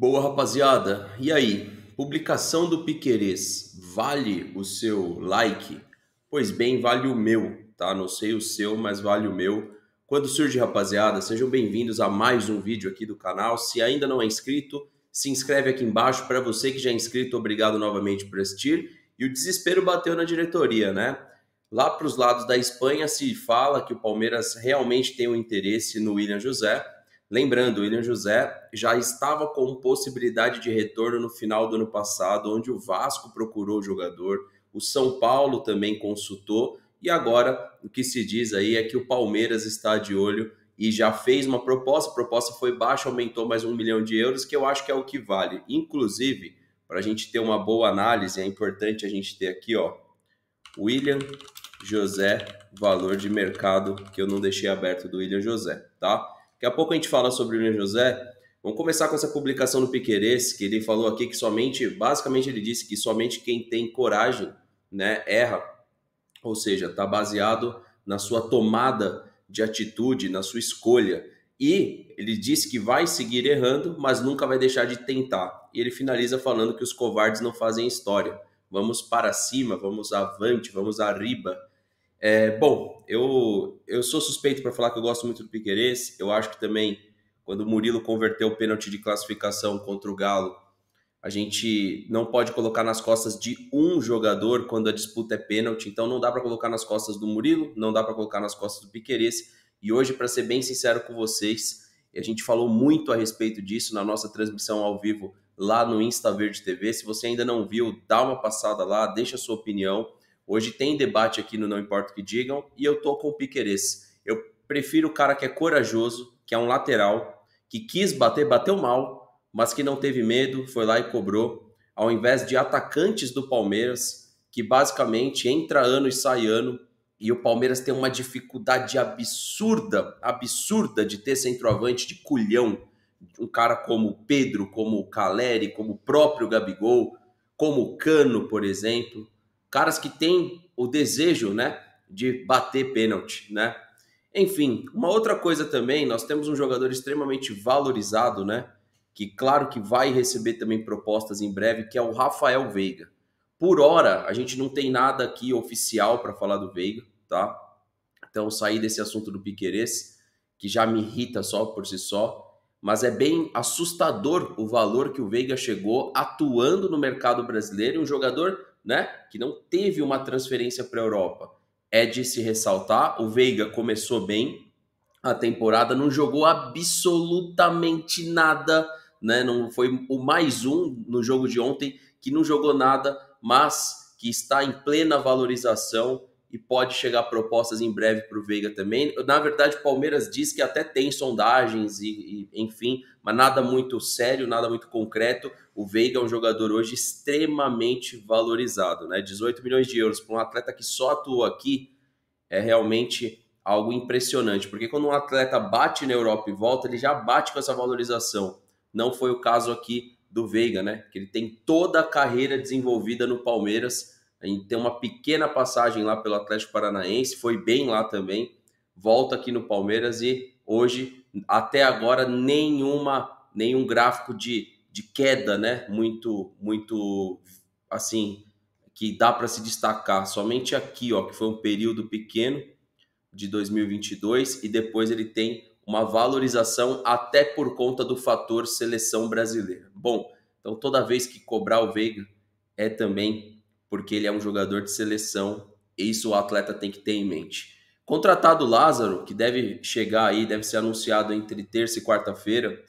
Boa, rapaziada. E aí? Publicação do Piquerez vale o seu like? Pois bem, vale o meu, tá? Não sei o seu, mas vale o meu. Quando surge, rapaziada, sejam bem-vindos a mais um vídeo aqui do canal. Se ainda não é inscrito, se inscreve aqui embaixo. Para você que já é inscrito, obrigado novamente por assistir. E o desespero bateu na diretoria, né? Lá para os lados da Espanha se fala que o Palmeiras realmente tem um interesse no William José Lembrando, o William José já estava com possibilidade de retorno no final do ano passado, onde o Vasco procurou o jogador, o São Paulo também consultou, e agora o que se diz aí é que o Palmeiras está de olho e já fez uma proposta. A proposta foi baixa, aumentou mais um milhão de euros, que eu acho que é o que vale. Inclusive, para a gente ter uma boa análise, é importante a gente ter aqui, ó, William José, valor de mercado, que eu não deixei aberto do William José, tá? Daqui a pouco a gente fala sobre o Nino José. Vamos começar com essa publicação do Piqueires, que ele falou aqui que somente, basicamente ele disse que somente quem tem coragem, né, erra. Ou seja, está baseado na sua tomada de atitude, na sua escolha. E ele disse que vai seguir errando, mas nunca vai deixar de tentar. E ele finaliza falando que os covardes não fazem história. Vamos para cima, vamos avante, vamos arriba. É, bom, eu, eu sou suspeito para falar que eu gosto muito do Piqueires. Eu acho que também, quando o Murilo converteu o pênalti de classificação contra o Galo, a gente não pode colocar nas costas de um jogador quando a disputa é pênalti. Então, não dá para colocar nas costas do Murilo, não dá para colocar nas costas do Piqueires. E hoje, para ser bem sincero com vocês, a gente falou muito a respeito disso na nossa transmissão ao vivo lá no Insta Verde TV. Se você ainda não viu, dá uma passada lá, deixa a sua opinião. Hoje tem debate aqui no Não Importa o que Digam e eu tô com o Piqueires. Eu prefiro o cara que é corajoso, que é um lateral, que quis bater, bateu mal, mas que não teve medo, foi lá e cobrou, ao invés de atacantes do Palmeiras, que basicamente entra ano e sai ano, e o Palmeiras tem uma dificuldade absurda, absurda de ter centroavante de culhão. Um cara como Pedro, como Caleri, como o próprio Gabigol, como Cano, por exemplo caras que têm o desejo, né, de bater pênalti, né? Enfim, uma outra coisa também, nós temos um jogador extremamente valorizado, né? Que claro que vai receber também propostas em breve, que é o Rafael Veiga. Por hora, a gente não tem nada aqui oficial para falar do Veiga, tá? Então, sair desse assunto do Piquerez, que já me irrita só por si só, mas é bem assustador o valor que o Veiga chegou atuando no mercado brasileiro, um jogador né? Que não teve uma transferência para a Europa. É de se ressaltar. O Veiga começou bem a temporada, não jogou absolutamente nada, né? Não foi o mais um no jogo de ontem que não jogou nada, mas que está em plena valorização e pode chegar propostas em breve para o Veiga também. Na verdade, o Palmeiras diz que até tem sondagens e, e, enfim, mas nada muito sério, nada muito concreto. O Veiga é um jogador hoje extremamente valorizado, né? 18 milhões de euros para um atleta que só atua aqui é realmente algo impressionante, porque quando um atleta bate na Europa e volta, ele já bate com essa valorização. Não foi o caso aqui do Veiga, né? Que ele tem toda a carreira desenvolvida no Palmeiras a gente tem uma pequena passagem lá pelo Atlético Paranaense, foi bem lá também. Volta aqui no Palmeiras e hoje, até agora, nenhuma, nenhum gráfico de, de queda, né? Muito, muito assim, que dá para se destacar. Somente aqui, ó, que foi um período pequeno de 2022 e depois ele tem uma valorização até por conta do fator seleção brasileira. Bom, então toda vez que cobrar o Veiga é também porque ele é um jogador de seleção, e isso o atleta tem que ter em mente. Contratado Lázaro, que deve chegar aí, deve ser anunciado entre terça e quarta-feira,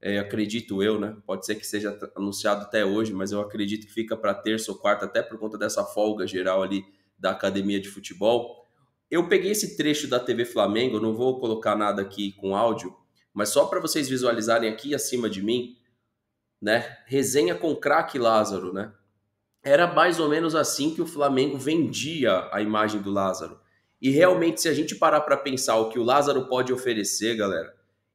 é, acredito eu, né? Pode ser que seja anunciado até hoje, mas eu acredito que fica para terça ou quarta, até por conta dessa folga geral ali da academia de futebol. Eu peguei esse trecho da TV Flamengo, não vou colocar nada aqui com áudio, mas só para vocês visualizarem aqui acima de mim, né? Resenha com craque Lázaro, né? era mais ou menos assim que o Flamengo vendia a imagem do Lázaro. E realmente, se a gente parar para pensar o que o Lázaro pode oferecer, galera,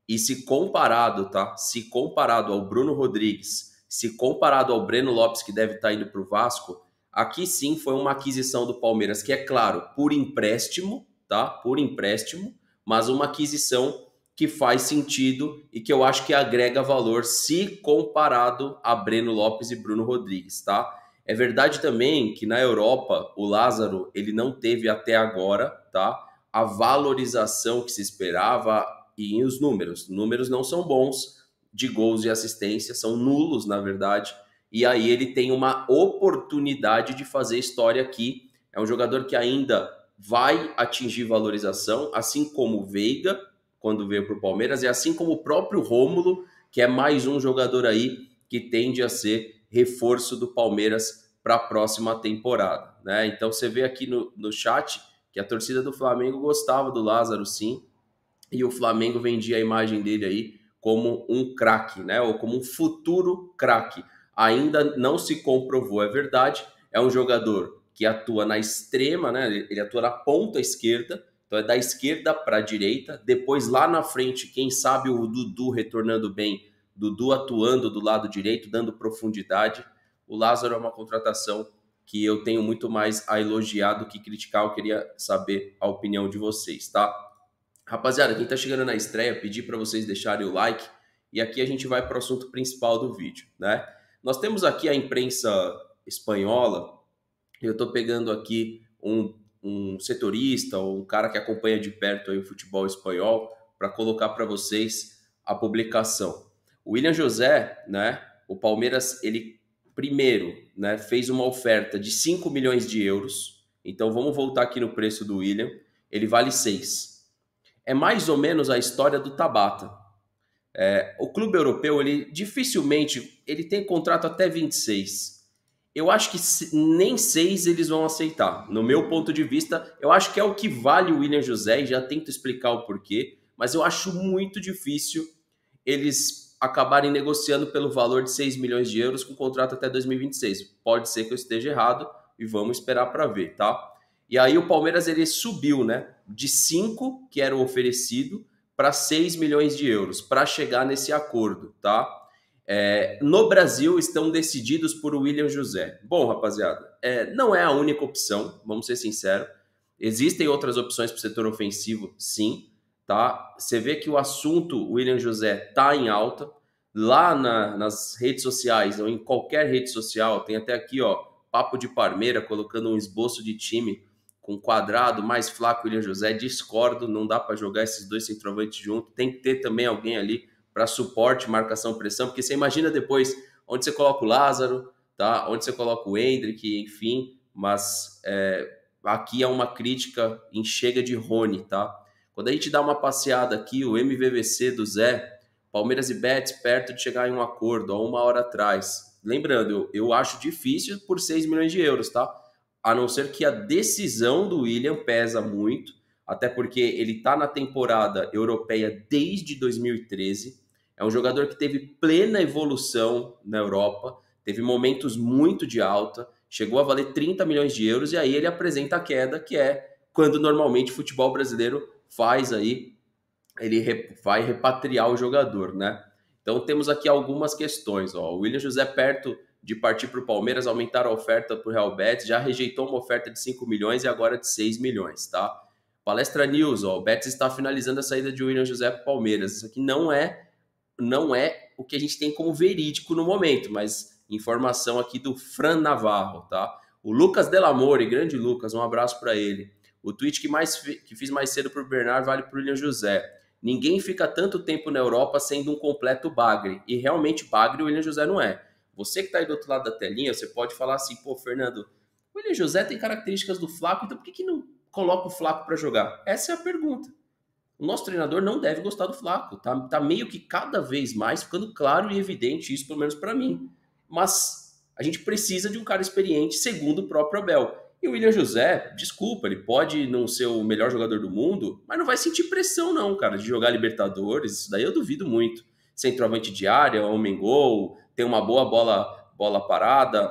e se comparado, tá? Se comparado ao Bruno Rodrigues, se comparado ao Breno Lopes, que deve estar tá indo para o Vasco, aqui sim foi uma aquisição do Palmeiras, que é claro, por empréstimo, tá? Por empréstimo, mas uma aquisição que faz sentido e que eu acho que agrega valor se comparado a Breno Lopes e Bruno Rodrigues, tá? É verdade também que na Europa o Lázaro ele não teve até agora, tá? A valorização que se esperava e os números. Números não são bons de gols e assistência, são nulos, na verdade. E aí ele tem uma oportunidade de fazer história aqui. É um jogador que ainda vai atingir valorização, assim como o Veiga, quando veio para o Palmeiras, e assim como o próprio Rômulo, que é mais um jogador aí que tende a ser reforço do Palmeiras para a próxima temporada. Né? Então você vê aqui no, no chat que a torcida do Flamengo gostava do Lázaro, sim, e o Flamengo vendia a imagem dele aí como um craque, né? Ou como um futuro craque. Ainda não se comprovou, é verdade. É um jogador que atua na extrema, né? Ele atua na ponta esquerda, então é da esquerda para a direita. Depois lá na frente, quem sabe o Dudu retornando bem Dudu atuando do lado direito, dando profundidade. O Lázaro é uma contratação que eu tenho muito mais a elogiar do que criticar. Eu queria saber a opinião de vocês, tá? Rapaziada, quem tá chegando na estreia, pedi para vocês deixarem o like e aqui a gente vai para o assunto principal do vídeo, né? Nós temos aqui a imprensa espanhola. Eu tô pegando aqui um, um setorista um cara que acompanha de perto aí o futebol espanhol para colocar para vocês a publicação. O William José, né? O Palmeiras, ele primeiro, né, fez uma oferta de 5 milhões de euros. Então vamos voltar aqui no preço do William. Ele vale 6. É mais ou menos a história do Tabata. É, o clube europeu, ele dificilmente, ele tem contrato até 26. Eu acho que nem 6 eles vão aceitar. No meu ponto de vista, eu acho que é o que vale o William José, e já tento explicar o porquê, mas eu acho muito difícil eles acabarem negociando pelo valor de 6 milhões de euros com contrato até 2026. Pode ser que eu esteja errado e vamos esperar para ver, tá? E aí o Palmeiras ele subiu, né, de 5 que era o oferecido para 6 milhões de euros para chegar nesse acordo, tá? É, no Brasil estão decididos por William José. Bom, rapaziada, é, não é a única opção, vamos ser sinceros. Existem outras opções para o setor ofensivo, sim, tá? Você vê que o assunto William José tá em alta lá na, nas redes sociais ou em qualquer rede social. Tem até aqui, ó, papo de Parmeira colocando um esboço de time com quadrado mais flaco William José. Discordo, não dá para jogar esses dois centroavantes junto. Tem que ter também alguém ali para suporte, marcação, pressão, porque você imagina depois onde você coloca o Lázaro, tá? Onde você coloca o Hendrick, enfim. Mas é, aqui é uma crítica chega de Rony, tá? Quando a gente dá uma passeada aqui, o MVVC do Zé, Palmeiras e Betis perto de chegar em um acordo, há uma hora atrás. Lembrando, eu, eu acho difícil por 6 milhões de euros, tá? A não ser que a decisão do William pesa muito, até porque ele tá na temporada europeia desde 2013. É um jogador que teve plena evolução na Europa, teve momentos muito de alta, chegou a valer 30 milhões de euros e aí ele apresenta a queda, que é quando normalmente o futebol brasileiro faz aí, ele vai repatriar o jogador, né? Então temos aqui algumas questões. Ó. O William José perto de partir para o Palmeiras, aumentar a oferta para o Real Betis, já rejeitou uma oferta de 5 milhões e agora de 6 milhões, tá? Palestra News, ó, o Betis está finalizando a saída de William José para o Palmeiras. Isso aqui não é, não é o que a gente tem como verídico no momento, mas informação aqui do Fran Navarro, tá? O Lucas Delamore, grande Lucas, um abraço para ele. O tweet que, mais que fiz mais cedo para o Bernard vale para o William José. Ninguém fica tanto tempo na Europa sendo um completo bagre. E realmente bagre o William José não é. Você que está aí do outro lado da telinha, você pode falar assim, pô, Fernando, o William José tem características do Flaco, então por que, que não coloca o Flaco para jogar? Essa é a pergunta. O nosso treinador não deve gostar do Flaco. Tá, tá meio que cada vez mais ficando claro e evidente isso, pelo menos para mim. Mas a gente precisa de um cara experiente, segundo o próprio Abel. E o William José, desculpa, ele pode não ser o melhor jogador do mundo, mas não vai sentir pressão, não, cara, de jogar Libertadores. Isso daí eu duvido muito. Centroavante de área, homem gol, tem uma boa bola, bola parada,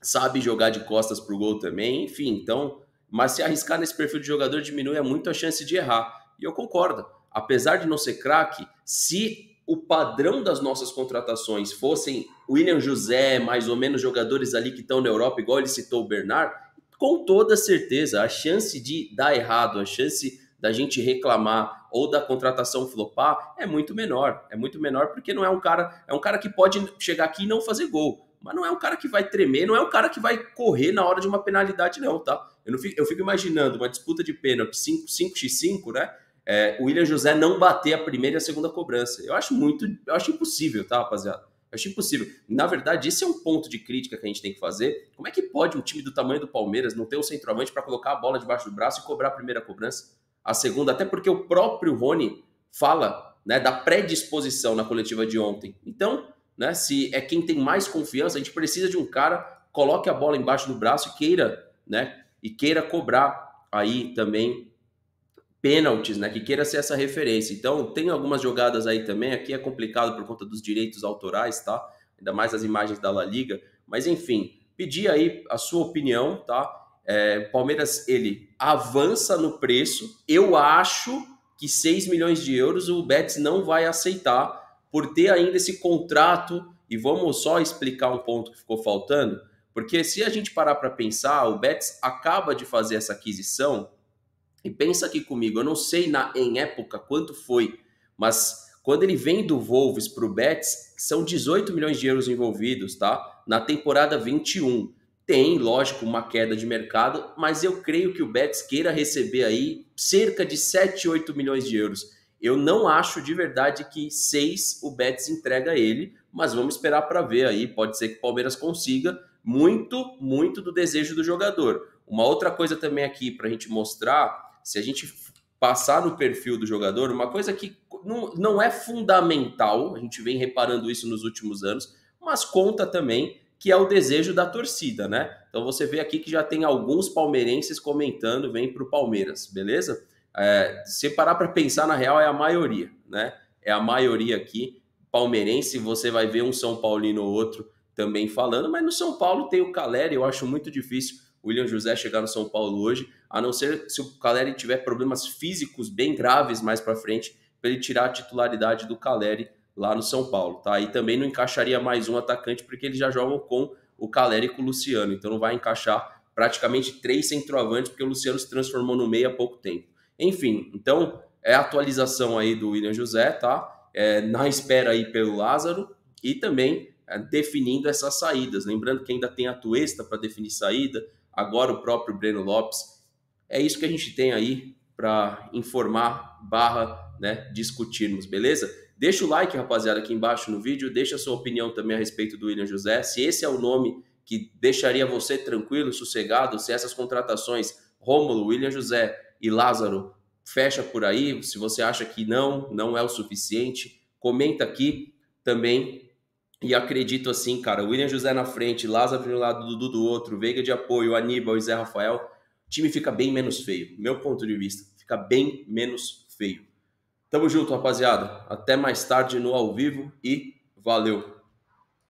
sabe jogar de costas pro gol também, enfim. Então, mas se arriscar nesse perfil de jogador diminui muito a chance de errar. E eu concordo. Apesar de não ser craque, se o padrão das nossas contratações fossem William José, mais ou menos jogadores ali que estão na Europa, igual ele citou o Bernard, com toda certeza, a chance de dar errado, a chance da gente reclamar ou da contratação flopar é muito menor. É muito menor porque não é um cara, é um cara que pode chegar aqui e não fazer gol, mas não é um cara que vai tremer, não é um cara que vai correr na hora de uma penalidade não, tá? Eu, não fico, eu fico imaginando uma disputa de pênalti 5, x 5 né? É, o William José não bater a primeira e a segunda cobrança. Eu acho muito, eu acho impossível, tá, rapaziada? Eu acho impossível. Na verdade, esse é um ponto de crítica que a gente tem que fazer. Como é que pode um time do tamanho do Palmeiras não ter um centroavante para colocar a bola debaixo do braço e cobrar a primeira cobrança? A segunda, até porque o próprio Rony fala né, da predisposição na coletiva de ontem. Então, né, se é quem tem mais confiança, a gente precisa de um cara que coloque a bola embaixo do braço e queira, né, e queira cobrar aí também pênaltis, né, que queira ser essa referência. Então, tem algumas jogadas aí também, aqui é complicado por conta dos direitos autorais, tá? Ainda mais as imagens da La Liga, mas enfim, pedir aí a sua opinião, tá? É, Palmeiras, ele avança no preço, eu acho que 6 milhões de euros o Betis não vai aceitar por ter ainda esse contrato, e vamos só explicar um ponto que ficou faltando, porque se a gente parar para pensar, o Betis acaba de fazer essa aquisição e pensa aqui comigo, eu não sei na, em época quanto foi, mas quando ele vem do Wolves para o Betis, são 18 milhões de euros envolvidos, tá? Na temporada 21. Tem, lógico, uma queda de mercado, mas eu creio que o Betis queira receber aí cerca de 7, 8 milhões de euros. Eu não acho de verdade que 6 o Betis entrega ele, mas vamos esperar para ver aí. Pode ser que o Palmeiras consiga muito, muito do desejo do jogador. Uma outra coisa também aqui para a gente mostrar se a gente passar no perfil do jogador, uma coisa que não, não é fundamental, a gente vem reparando isso nos últimos anos, mas conta também que é o desejo da torcida, né? Então você vê aqui que já tem alguns palmeirenses comentando, vem para o Palmeiras, beleza? É, se parar para pensar, na real, é a maioria, né? É a maioria aqui. Palmeirense, você vai ver um São Paulino ou outro também falando, mas no São Paulo tem o Caleri, eu acho muito difícil William José chegar no São Paulo hoje, a não ser se o Caleri tiver problemas físicos bem graves mais para frente, para ele tirar a titularidade do Caleri lá no São Paulo, tá? E também não encaixaria mais um atacante porque eles já jogam com o Caleri e com o Luciano, então não vai encaixar praticamente três centroavantes porque o Luciano se transformou no meio há pouco tempo. Enfim, então é a atualização aí do William José, tá? É, na espera aí pelo Lázaro e também é, definindo essas saídas. Lembrando que ainda tem a Tuesta para definir saída, agora o próprio Breno Lopes. É isso que a gente tem aí para informar, barra, né, discutirmos, beleza? Deixa o like, rapaziada, aqui embaixo no vídeo, deixa a sua opinião também a respeito do William José, se esse é o nome que deixaria você tranquilo, sossegado, se essas contratações Rômulo, William José e Lázaro fecha por aí, se você acha que não, não é o suficiente, comenta aqui também e acredito assim, cara, William José na frente, Lázaro de um lado, Dudu do outro, Veiga de apoio, Aníbal e Zé Rafael, o time fica bem menos feio. Meu ponto de vista, fica bem menos feio. Tamo junto, rapaziada. Até mais tarde no ao vivo e valeu!